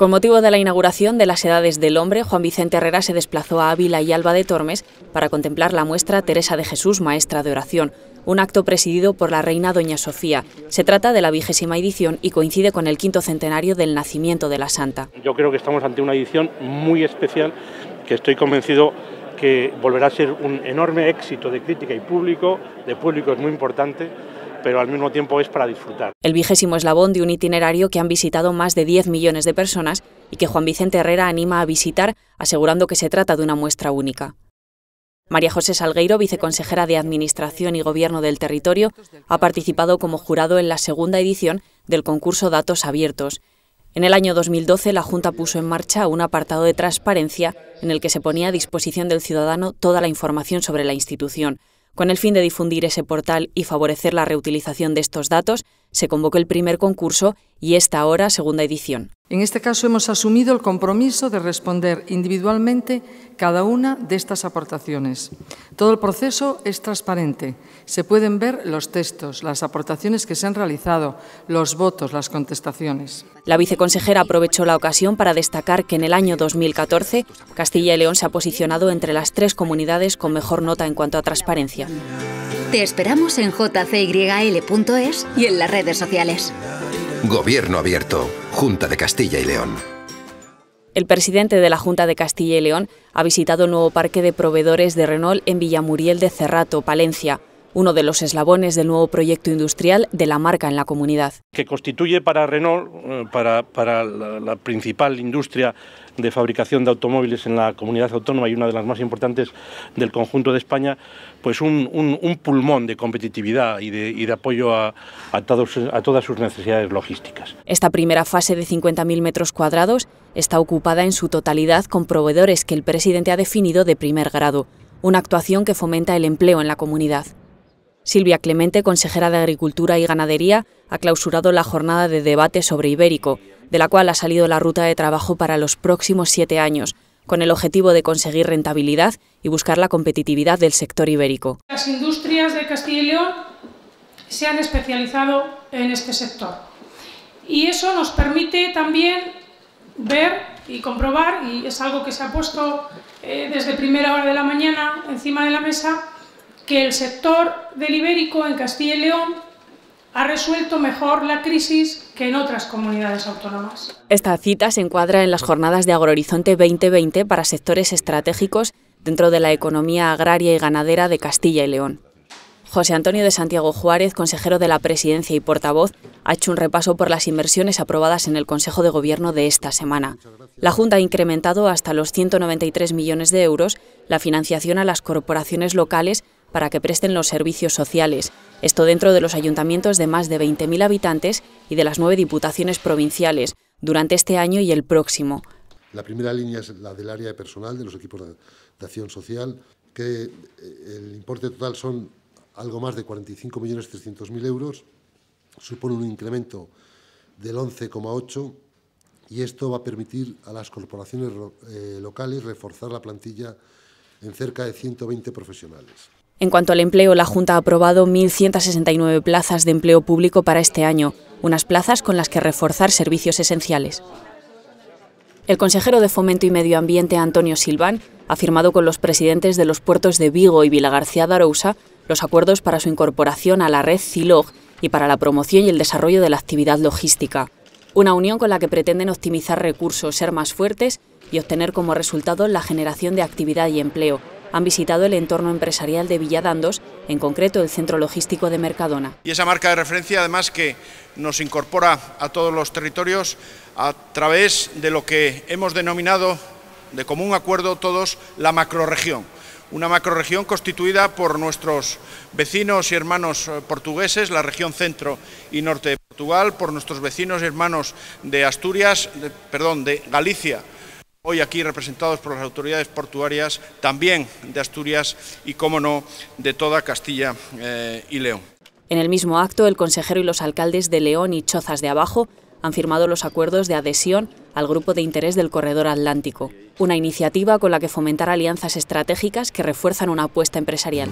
Con motivo de la inauguración de las Edades del Hombre, Juan Vicente Herrera se desplazó a Ávila y Alba de Tormes para contemplar la muestra Teresa de Jesús, maestra de oración, un acto presidido por la reina Doña Sofía. Se trata de la vigésima edición y coincide con el quinto centenario del nacimiento de la santa. Yo creo que estamos ante una edición muy especial que estoy convencido que volverá a ser un enorme éxito de crítica y público, de público es muy importante pero al mismo tiempo es para disfrutar. El vigésimo eslabón de un itinerario que han visitado más de 10 millones de personas y que Juan Vicente Herrera anima a visitar, asegurando que se trata de una muestra única. María José Salgueiro, viceconsejera de Administración y Gobierno del Territorio, ha participado como jurado en la segunda edición del concurso Datos Abiertos. En el año 2012, la Junta puso en marcha un apartado de transparencia en el que se ponía a disposición del ciudadano toda la información sobre la institución, con el fin de difundir ese portal y favorecer la reutilización de estos datos, se convocó el primer concurso y esta ahora segunda edición. En este caso hemos asumido el compromiso de responder individualmente cada una de estas aportaciones. Todo el proceso es transparente. Se pueden ver los textos, las aportaciones que se han realizado, los votos, las contestaciones. La viceconsejera aprovechó la ocasión para destacar que en el año 2014 Castilla y León se ha posicionado entre las tres comunidades con mejor nota en cuanto a transparencia. Te esperamos en jcyl.es y en las redes sociales. Gobierno abierto, Junta de Castilla y León. El presidente de la Junta de Castilla y León ha visitado el nuevo parque de proveedores de Renault en Villamuriel de Cerrato, Palencia uno de los eslabones del nuevo proyecto industrial de la marca en la comunidad. Que constituye para Renault, eh, para, para la, la, principal industria de fabricación de automóviles en la comunidad autónoma y una de las más importantes del conjunto de España, pues un, pulmón de competitividad y de, apoyo a, a todas sus necesidades logísticas. Esta primera fase de 50.000 metros cuadrados está ocupada en su totalidad con proveedores que el presidente ha definido de primer grado, una actuación que fomenta el empleo en la comunidad. Silvia Clemente, consejera de Agricultura y Ganadería, ha clausurado la jornada de debate sobre Ibérico, de la cual ha salido la ruta de trabajo para los próximos siete años, con el objetivo de conseguir rentabilidad y buscar la competitividad del sector ibérico. Las industrias de Castilla y León se han especializado en este sector y eso nos permite también ver y comprobar, y es algo que se ha puesto eh, desde primera hora de la mañana encima de la mesa, que el sector del ibérico en Castilla y León ha resuelto mejor la crisis que en otras comunidades autónomas. Esta cita se encuadra en las jornadas de Agrohorizonte 2020 para sectores estratégicos dentro de la economía agraria y ganadera de Castilla y León. José Antonio de Santiago Juárez, consejero de la Presidencia y portavoz, ha hecho un repaso por las inversiones aprobadas en el Consejo de Gobierno de esta semana. La Junta ha incrementado hasta los 193 millones de euros la financiación a las corporaciones locales para que presten los servicios sociales, esto dentro de los ayuntamientos de más de 20.000 habitantes y de las nueve diputaciones provinciales, durante este año y el próximo. La primera línea es la del área de personal de los equipos de acción social, que eh, el importe total son algo más de 45.300.000 euros, supone un incremento del 11,8% y esto va a permitir a las corporaciones eh, locales reforzar la plantilla en cerca de 120 profesionales. En cuanto al empleo, la Junta ha aprobado 1.169 plazas de empleo público para este año, unas plazas con las que reforzar servicios esenciales. El consejero de Fomento y Medio Ambiente, Antonio Silván, ha firmado con los presidentes de los puertos de Vigo y Vilagarcía de Arousa los acuerdos para su incorporación a la red CILOG y para la promoción y el desarrollo de la actividad logística. Una unión con la que pretenden optimizar recursos, ser más fuertes y obtener como resultado la generación de actividad y empleo, han visitado el entorno empresarial de Villadandos, en concreto el centro logístico de Mercadona. Y esa marca de referencia además que nos incorpora a todos los territorios a través de lo que hemos denominado de común acuerdo todos la macroregión. Una macroregión constituida por nuestros vecinos y hermanos eh, portugueses, la región centro y norte de Portugal, por nuestros vecinos y hermanos de Asturias, perdón, de Galicia, hoy aquí representados por las autoridades portuarias, también de Asturias y, como no, de toda Castilla eh, y León. En el mismo acto, el consejero y los alcaldes de León y Chozas de Abajo han firmado los acuerdos de adhesión al Grupo de Interés del Corredor Atlántico, una iniciativa con la que fomentar alianzas estratégicas que refuerzan una apuesta empresarial.